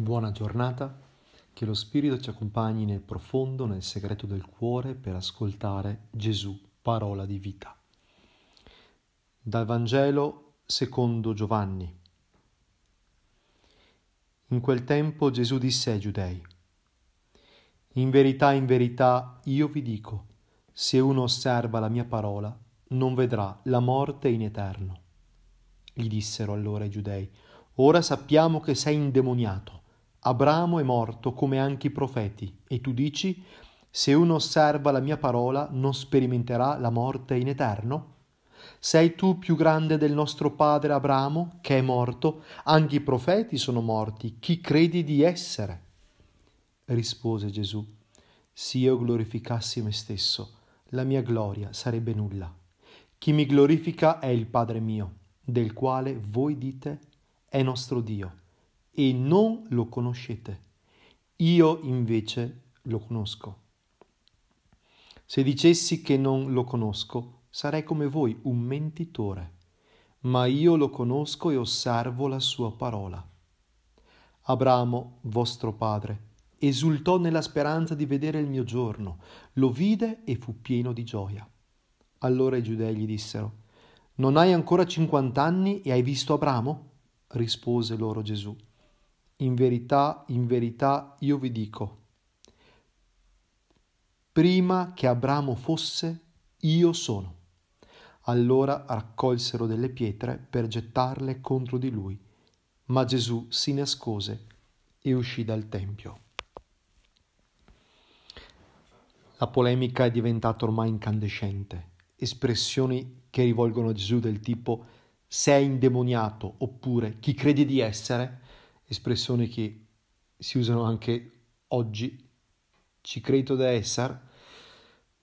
Buona giornata, che lo Spirito ci accompagni nel profondo, nel segreto del cuore per ascoltare Gesù, parola di vita. Dal Vangelo secondo Giovanni. In quel tempo Gesù disse ai giudei, In verità, in verità, io vi dico, se uno osserva la mia parola, non vedrà la morte in eterno. Gli dissero allora i giudei, Ora sappiamo che sei indemoniato. Abramo è morto come anche i profeti, e tu dici, se uno osserva la mia parola non sperimenterà la morte in eterno? Sei tu più grande del nostro padre Abramo, che è morto, anche i profeti sono morti, chi credi di essere? Rispose Gesù, se io glorificassi me stesso, la mia gloria sarebbe nulla. Chi mi glorifica è il Padre mio, del quale voi dite è nostro Dio e non lo conoscete. Io invece lo conosco. Se dicessi che non lo conosco, sarei come voi un mentitore, ma io lo conosco e osservo la sua parola. Abramo, vostro padre, esultò nella speranza di vedere il mio giorno, lo vide e fu pieno di gioia. Allora i giudei gli dissero, Non hai ancora cinquant'anni e hai visto Abramo? rispose loro Gesù. In verità, in verità, io vi dico, prima che Abramo fosse, io sono. Allora raccolsero delle pietre per gettarle contro di lui, ma Gesù si nascose e uscì dal Tempio. La polemica è diventata ormai incandescente. Espressioni che rivolgono a Gesù del tipo sei indemoniato oppure chi credi di essere espressioni che si usano anche oggi, ci credo da essere,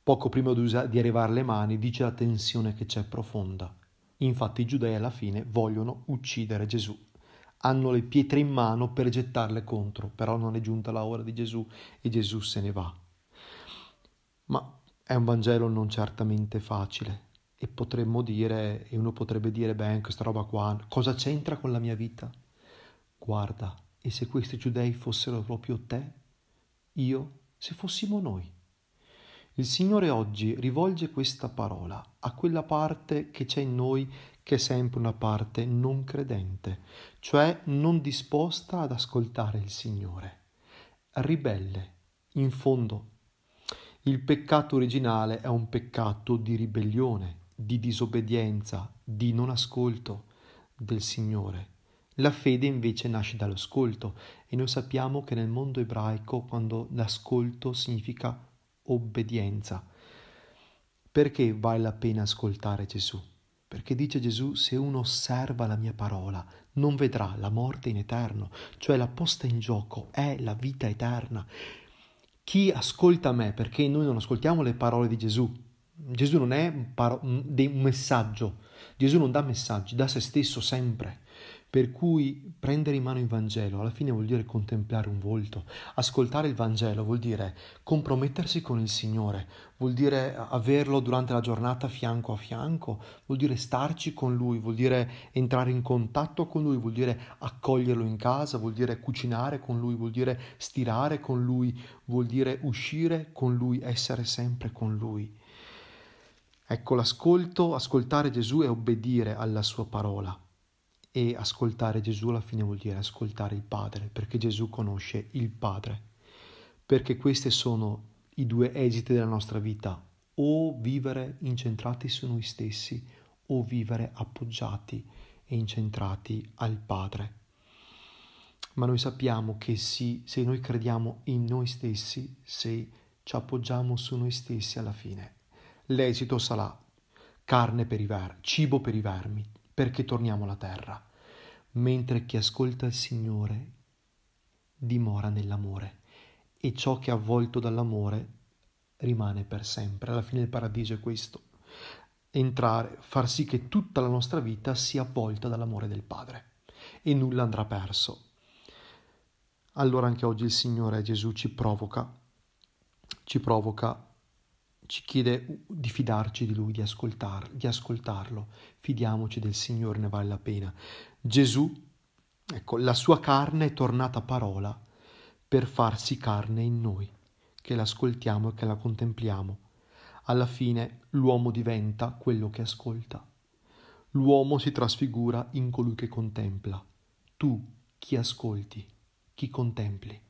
poco prima di arrivare alle mani, dice la tensione che c'è profonda. Infatti i giudei alla fine vogliono uccidere Gesù. Hanno le pietre in mano per gettarle contro, però non è giunta la ora di Gesù e Gesù se ne va. Ma è un Vangelo non certamente facile e potremmo dire, e uno potrebbe dire, beh, questa roba qua, cosa c'entra con la mia vita? Guarda, e se questi giudei fossero proprio te? Io, se fossimo noi. Il Signore oggi rivolge questa parola a quella parte che c'è in noi che è sempre una parte non credente, cioè non disposta ad ascoltare il Signore, ribelle, in fondo. Il peccato originale è un peccato di ribellione, di disobbedienza, di non ascolto del Signore la fede invece nasce dall'ascolto e noi sappiamo che nel mondo ebraico quando l'ascolto significa obbedienza. Perché vale la pena ascoltare Gesù? Perché dice Gesù, se uno osserva la mia parola, non vedrà la morte in eterno, cioè la posta in gioco è la vita eterna. Chi ascolta me, perché noi non ascoltiamo le parole di Gesù, Gesù non è un, messaggio, Gesù non dà messaggi, dà se stesso sempre. Per cui prendere in mano il Vangelo alla fine vuol dire contemplare un volto, ascoltare il Vangelo vuol dire compromettersi con il Signore, vuol dire averlo durante la giornata fianco a fianco, vuol dire starci con Lui, vuol dire entrare in contatto con Lui, vuol dire accoglierlo in casa, vuol dire cucinare con Lui, vuol dire stirare con Lui, vuol dire uscire con Lui, essere sempre con Lui. Ecco, l'ascolto, ascoltare Gesù è obbedire alla sua parola. E ascoltare Gesù alla fine vuol dire ascoltare il Padre, perché Gesù conosce il Padre. Perché questi sono i due esiti della nostra vita, o vivere incentrati su noi stessi, o vivere appoggiati e incentrati al Padre. Ma noi sappiamo che sì, se noi crediamo in noi stessi, se ci appoggiamo su noi stessi alla fine, l'esito sarà carne per i vermi, cibo per i vermi, perché torniamo alla terra, mentre chi ascolta il Signore dimora nell'amore e ciò che è avvolto dall'amore rimane per sempre. Alla fine del paradiso è questo, entrare, far sì che tutta la nostra vita sia avvolta dall'amore del Padre e nulla andrà perso. Allora anche oggi il Signore Gesù ci provoca, ci provoca ci chiede di fidarci di Lui, di, ascoltar, di ascoltarlo. Fidiamoci del Signore, ne vale la pena. Gesù, ecco, la sua carne è tornata parola per farsi carne in noi, che l'ascoltiamo e che la contempliamo. Alla fine l'uomo diventa quello che ascolta. L'uomo si trasfigura in colui che contempla. Tu chi ascolti, chi contempli.